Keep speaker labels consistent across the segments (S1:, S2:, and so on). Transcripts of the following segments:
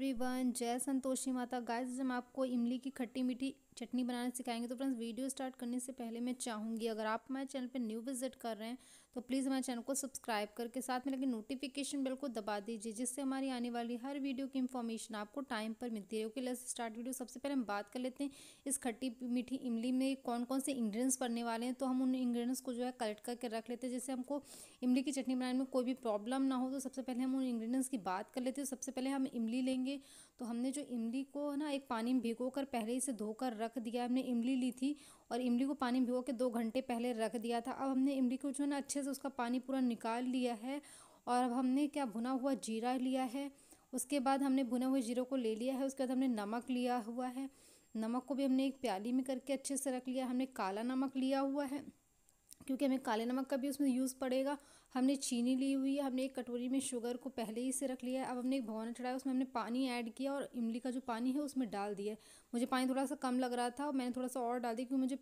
S1: everyone जय संतोषी माता guys आज हम आपको इमली की खट्टी मीठी चटनी बनाना सिखाएंगे तो फ्रेंड्स वीडियो स्टार्ट करने से पहले मैं चाहूँगी अगर आप हमारे चैनल पर न्यू विजिट कर रहे हैं तो प्लीज़ हमारे चैनल को सब्सक्राइब करके साथ में लगे नोटिफिकेशन बिल को दबा दीजिए जिससे हमारी आने वाली हर वीडियो की इन्फॉर्मेशन आपको टाइम पर मिलती है ओके लेट्स स्टार्ट वीडियो सबसे पहले हम बात कर लेते हैं इस खट्टी मीठी इमली में कौन कौन से इंग्रेडिएंट्स पड़ने वाले हैं तो हम उन इंग्रेडिएंट्स को जो है कलेक्ट करके रख लेते हैं जिससे हमको इमली की चटनी बनाने में कोई भी प्रॉब्लम ना हो तो सबसे पहले हम उन इंग्रीडियंट्स की बात कर लेते हैं सबसे पहले हम इमली लेंगे तो हमने जो इमली को है ना एक पानी में भिगो कर पहले ही से धोकर रख रख दिया हमने इमली ली थी और इमली को पानी भिगो के दो घंटे पहले रख दिया था अब हमने इमली को जो है ना अच्छे से उसका पानी पूरा निकाल लिया है और अब हमने क्या भुना हुआ जीरा लिया है उसके बाद हमने भुने हुए जीरो को ले लिया है उसके बाद हमने नमक लिया हुआ है नमक को भी हमने एक प्याली में करके अच्छे से रख लिया हमने काला नमक लिया हुआ है क्योंकि हमें काले नमक का भी उसमें यूज़ पड़ेगा हमने चीनी ली हुई है हमने एक कटोरी में शुगर को पहले ही से रख लिया है अब हमने एक भगवाना चढ़ाया उसमें हमने पानी ऐड किया और इमली का जो पानी है उसमें डाल दिया मुझे पानी थोड़ा सा कम लग रहा था और मैंने थोड़ा सा और डाल दिया क्योंकि मुझे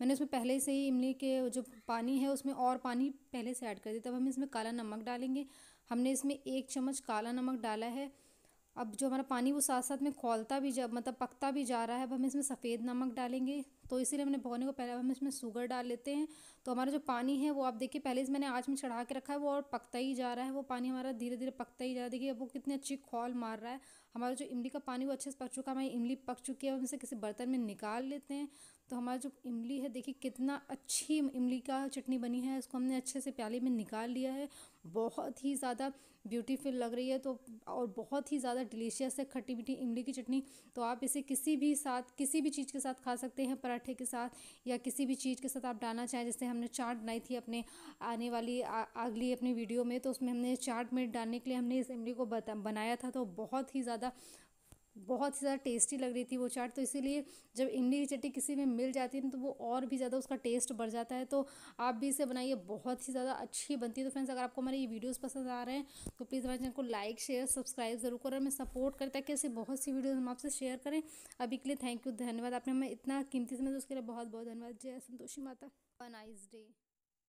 S1: मैंने उसमें पहले से ही इमली के जो पानी है उसमें और पानी पहले से ऐड कर दिया तब हम इसमें काला नमक डालेंगे हमने इसमें एक चम्मच काला नमक डाला है अब जो हमारा पानी वो साथ साथ में खोलता भी जा मतलब पकता भी जा रहा है अब हम इसमें सफ़ेद नमक डालेंगे तो इसीलिए मैंने भगोने को पहले हम इसमें शुगर डाल लेते हैं तो हमारा जो पानी है वो आप देखिए पहले से मैंने आँच में चढ़ा के रखा है वो और पकता ही जा रहा है वो पानी हमारा धीरे धीरे पकता ही जा रहा है देखिए वो कितनी अच्छी खोल मार रहा है हमारा जो इमली का पानी वो अच्छे से पक चुका है हमारी इमली पक चुकी है हम इसे किसी बर्तन में निकाल लेते हैं तो हमारा जो इमली है देखिए कितना अच्छी इमली का चटनी बनी है इसको हमने अच्छे से प्याले में निकाल लिया है बहुत ही ज़्यादा ब्यूटीफुल लग रही है तो और बहुत ही ज़्यादा डिलीशियस है खट्टी मीठी इमली की चटनी तो आप इसे किसी भी साथ किसी भी चीज़ के साथ खा सकते हैं पराठे पराठे के साथ या किसी भी चीज़ के साथ आप डालना चाहें जैसे हमने चाट बनाई थी अपने आने वाली अगली अपनी वीडियो में तो उसमें हमने चाट में डालने के लिए हमने इस इमली को बनाया था तो बहुत ही ज़्यादा बहुत ही ज़्यादा टेस्टी लग रही थी वो चाट तो इसीलिए जब इमली की चटनी किसी में मिल जाती है ना तो वो और भी ज़्यादा उसका टेस्ट बढ़ जाता है तो आप भी इसे बनाइए बहुत ही ज़्यादा अच्छी बनती है तो फ्रेंड्स अगर आपको हमारे ये वीडियोज़ पसंद आ रहे हैं तो प्लीज़ हमारे चैनल को लाइक शेयर सब्सक्राइब ज़रूर करें हमें सपोर्ट करें ताकि ऐसे बहुत सी वीडियोज़ हम आपसे शेयर करें अभी के लिए थैंक यू धन्यवाद आपने हमें इतना कीमती समय तो उसके लिए बहुत बहुत धन्यवाद जय संतोषी माता नाइस डे